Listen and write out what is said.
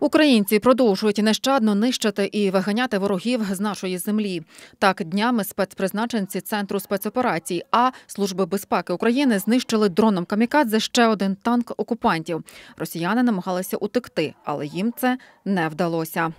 Українці продовжують нещадно нищити і виганяти ворогів з нашої землі. Так днями спецпризначенці центру спецоперацій А служби безпеки України знищили дроном камікадзе ще один танк окупантів. Росіяни намагалися утекти, але їм це не вдалося.